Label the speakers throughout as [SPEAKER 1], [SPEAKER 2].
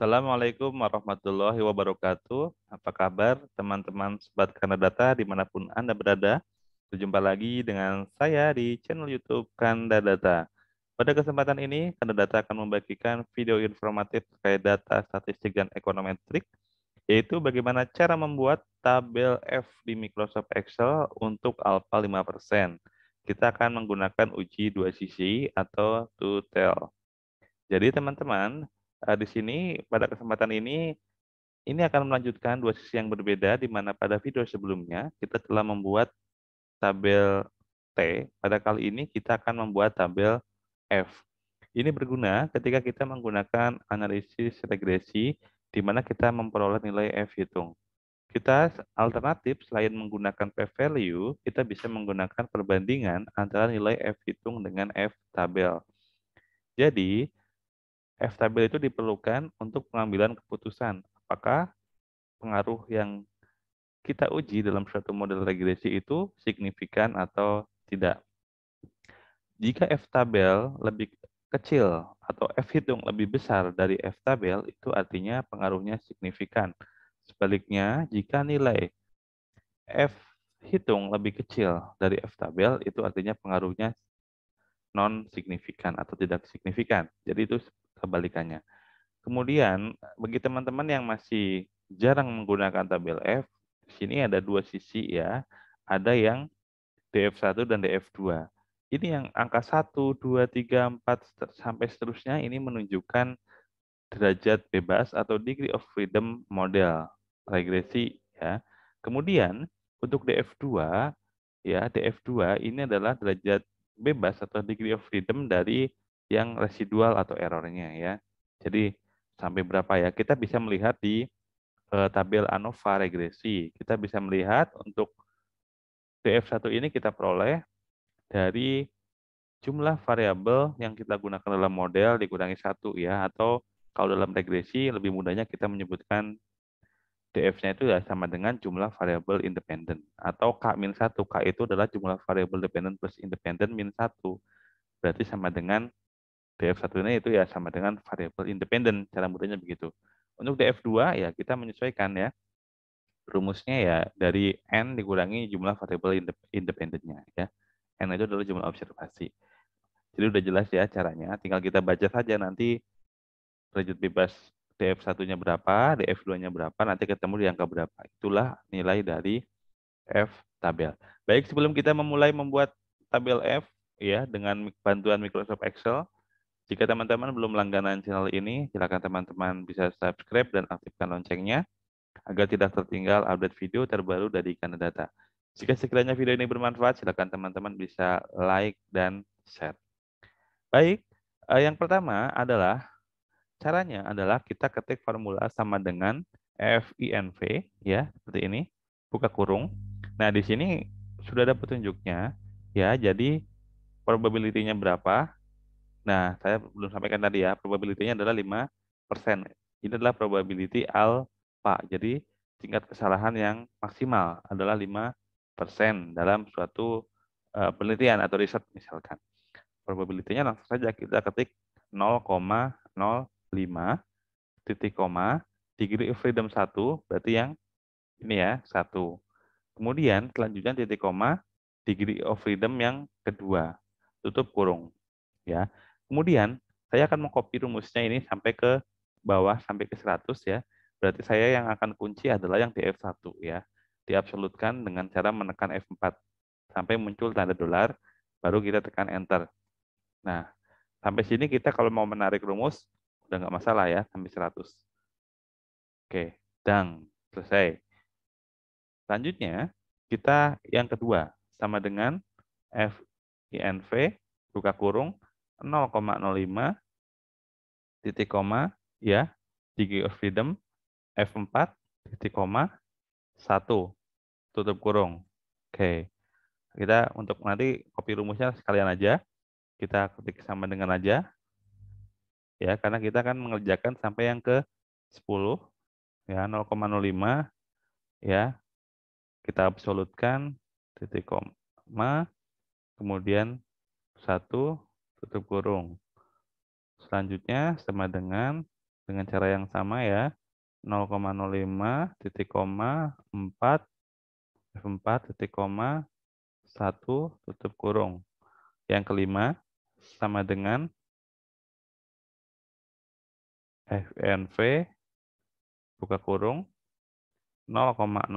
[SPEAKER 1] Assalamualaikum warahmatullahi wabarakatuh. Apa kabar teman-teman Sobat Data dimanapun Anda berada? Berjumpa lagi dengan saya di channel YouTube Kanda Data. Pada kesempatan ini, Kanda Data akan membagikan video informatif terkait data statistik dan ekonometrik, yaitu bagaimana cara membuat tabel F di Microsoft Excel untuk alpha 5%. Kita akan menggunakan uji dua sisi atau two-tail. Jadi teman-teman, uh, di sini pada kesempatan ini ini akan melanjutkan dua sisi yang berbeda di mana pada video sebelumnya kita telah membuat tabel T. Pada kali ini kita akan membuat tabel F. Ini berguna ketika kita menggunakan analisis regresi di mana kita memperoleh nilai F hitung. Kita alternatif selain menggunakan p-value, kita bisa menggunakan perbandingan antara nilai F hitung dengan F tabel. Jadi, F tabel itu diperlukan untuk pengambilan keputusan. Apakah pengaruh yang kita uji dalam suatu model regresi itu signifikan atau tidak. Jika F tabel lebih kecil atau F hitung lebih besar dari F tabel, itu artinya pengaruhnya signifikan. Sebaliknya, jika nilai F hitung lebih kecil dari F tabel, itu artinya pengaruhnya non signifikan atau tidak signifikan. Jadi itu kebalikannya. Kemudian bagi teman-teman yang masih jarang menggunakan tabel F, di sini ada dua sisi ya. Ada yang DF1 dan DF2. Ini yang angka 1, 2, 3, 4 sampai seterusnya ini menunjukkan derajat bebas atau degree of freedom model regresi ya. Kemudian untuk DF2 ya, DF2 ini adalah derajat bebas atau degree of freedom dari yang residual atau errornya ya. Jadi sampai berapa ya? Kita bisa melihat di eh, tabel ANOVA regresi. Kita bisa melihat untuk TF1 ini kita peroleh dari jumlah variabel yang kita gunakan dalam model dikurangi satu ya atau kalau dalam regresi lebih mudahnya kita menyebutkan DF-nya itu ya sama dengan jumlah variabel independen atau k minus satu K itu adalah jumlah variabel dependent plus independent minus satu Berarti sama dengan DF1-nya itu ya sama dengan variabel independen, cara mudahnya begitu. Untuk DF2 ya kita menyesuaikan ya. Rumusnya ya dari n dikurangi jumlah variabel independennya ya. n itu adalah jumlah observasi. Jadi udah jelas ya caranya, tinggal kita baca saja nanti rajut bebas DF1-nya berapa, DF2-nya berapa, nanti ketemu di angka berapa. Itulah nilai dari F tabel. Baik, sebelum kita memulai membuat tabel F ya dengan bantuan Microsoft Excel, jika teman-teman belum langganan channel ini, silakan teman-teman bisa subscribe dan aktifkan loncengnya agar tidak tertinggal update video terbaru dari Kanadata. Jika sekiranya video ini bermanfaat, silakan teman-teman bisa like dan share. Baik, eh, yang pertama adalah caranya adalah kita ketik formula sama dengan FINV ya, seperti ini, buka kurung. Nah, di sini sudah ada petunjuknya ya, jadi probability-nya berapa, Nah, saya belum sampaikan tadi ya, probabilitasnya nya adalah 5%. Ini adalah probability alpha. Jadi, tingkat kesalahan yang maksimal adalah 5% dalam suatu eh, penelitian atau riset misalkan. Probabilitasnya langsung saja kita ketik 0,05 titik koma degree of freedom 1 berarti yang ini ya, 1. Kemudian selanjutnya titik koma degree of freedom yang kedua. Tutup kurung ya. Kemudian saya akan mengcopy rumusnya ini sampai ke bawah sampai ke 100 ya. Berarti saya yang akan kunci adalah yang di F1 ya. Diabsolutkan dengan cara menekan F4 sampai muncul tanda dolar baru kita tekan enter. Nah, sampai sini kita kalau mau menarik rumus udah nggak masalah ya sampai 100. Oke, dang, selesai. Selanjutnya kita yang kedua sama dengan F INV buka kurung 0,05 titik koma ya degree of freedom F4 titik koma 1 tutup kurung. Oke. Kita untuk nanti copy rumusnya sekalian aja. Kita ketik sama dengan aja. Ya, karena kita akan mengerjakan sampai yang ke 10 ya 0,05 ya. Kita absolutkan titik koma kemudian 1 tutup kurung. Selanjutnya sama dengan dengan cara yang sama ya. 0,05 titik koma 4 F4 titik koma 1 tutup kurung. Yang kelima sama dengan FNV buka kurung 0,05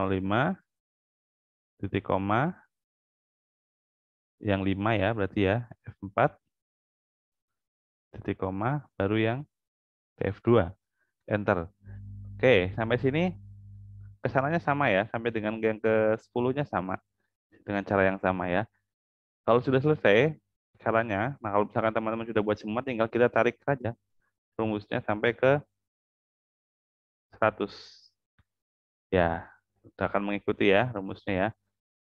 [SPEAKER 1] titik koma yang 5 ya berarti ya F4 titik koma, baru yang TF2. Enter. Oke, sampai sini kesananya sama ya, sampai dengan yang ke-10-nya sama. Dengan cara yang sama ya. Kalau sudah selesai caranya, nah kalau misalkan teman-teman sudah buat semua, tinggal kita tarik saja rumusnya sampai ke 100. Ya, kita akan mengikuti ya rumusnya ya.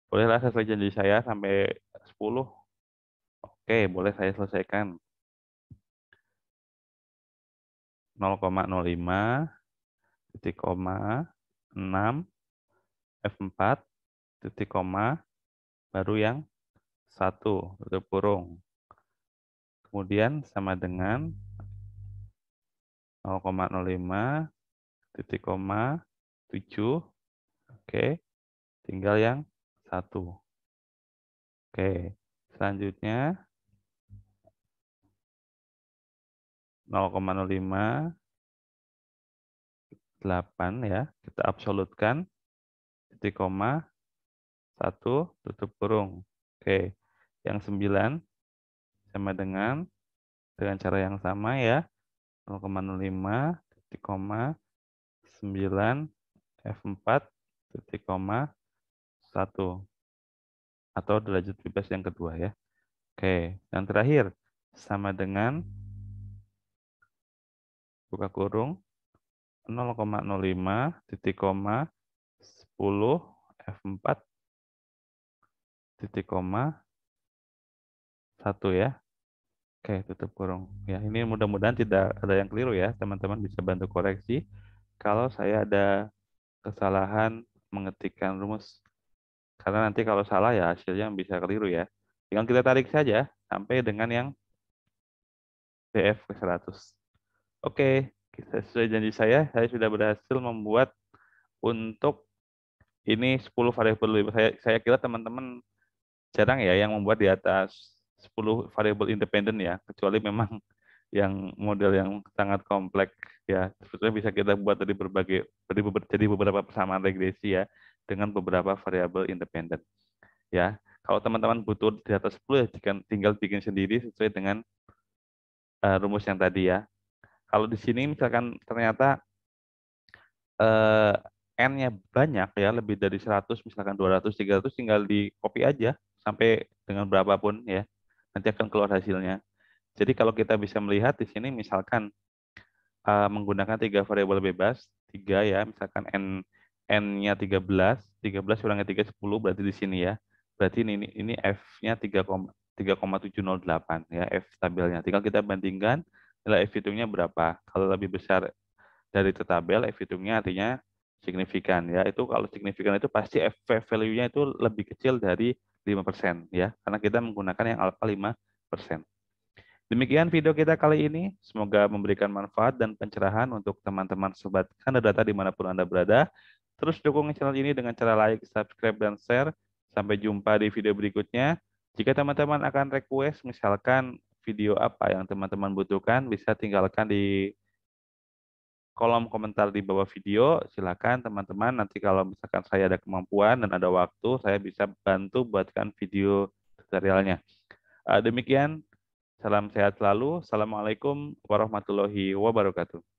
[SPEAKER 1] Bolehlah saya selesai janji saya sampai 10. Oke, boleh saya selesaikan. 0,05 titik koma 6 F4 titik koma baru yang satu tutup kurung. Kemudian sama dengan 0,05 titik koma 7 Oke, tinggal yang satu. Oke, selanjutnya 8 ya, kita absolutkan titik koma 1 tutup kurung. Oke. Yang 9 sama dengan dengan cara yang sama ya. 0,05 titik koma 9 F4 titik koma 1 atau derajat bebas yang kedua ya. Oke, yang terakhir sama dengan buka kurung 0,05 titik koma 10 F4 titik koma 1 ya. Oke, tutup kurung. Ya, ini mudah-mudahan tidak ada yang keliru ya. Teman-teman bisa bantu koreksi kalau saya ada kesalahan mengetikkan rumus. Karena nanti kalau salah ya hasilnya bisa keliru ya. Tinggal kita tarik saja sampai dengan yang DF ke 100. Oke, okay. Gitu. sesuai janji saya, saya sudah berhasil membuat untuk ini 10 variabel. Saya, saya kira teman-teman jarang ya yang membuat di atas 10 variabel independen ya, kecuali memang yang model yang sangat kompleks ya. Sebetulnya bisa kita buat dari berbagai dari jadi beberapa persamaan regresi ya dengan beberapa variabel independen. Ya, kalau teman-teman butuh di atas 10 ya tinggal bikin sendiri sesuai dengan uh, rumus yang tadi ya kalau di sini misalkan ternyata eh, n-nya banyak ya, lebih dari 100, misalkan 200, 300, tinggal di copy aja sampai dengan berapapun ya. Nanti akan keluar hasilnya. Jadi kalau kita bisa melihat di sini misalkan eh, menggunakan tiga variabel bebas, tiga ya, misalkan n n-nya 13, 13 kurangnya 3 10 berarti di sini ya. Berarti ini ini f-nya 3,708 ya, f tabelnya. Tinggal kita bandingkan nilai F hitungnya berapa. Kalau lebih besar dari tabel F hitungnya artinya signifikan ya. Itu kalau signifikan itu pasti F value-nya itu lebih kecil dari 5% ya, karena kita menggunakan yang alfa 5%. Demikian video kita kali ini. Semoga memberikan manfaat dan pencerahan untuk teman-teman sobat Anda data dimanapun Anda berada. Terus dukung channel ini dengan cara like, subscribe, dan share. Sampai jumpa di video berikutnya. Jika teman-teman akan request, misalkan video apa yang teman-teman butuhkan bisa tinggalkan di kolom komentar di bawah video. Silakan teman-teman nanti kalau misalkan saya ada kemampuan dan ada waktu, saya bisa bantu buatkan video tutorialnya. Eh, demikian, salam sehat selalu. Assalamualaikum warahmatullahi wabarakatuh.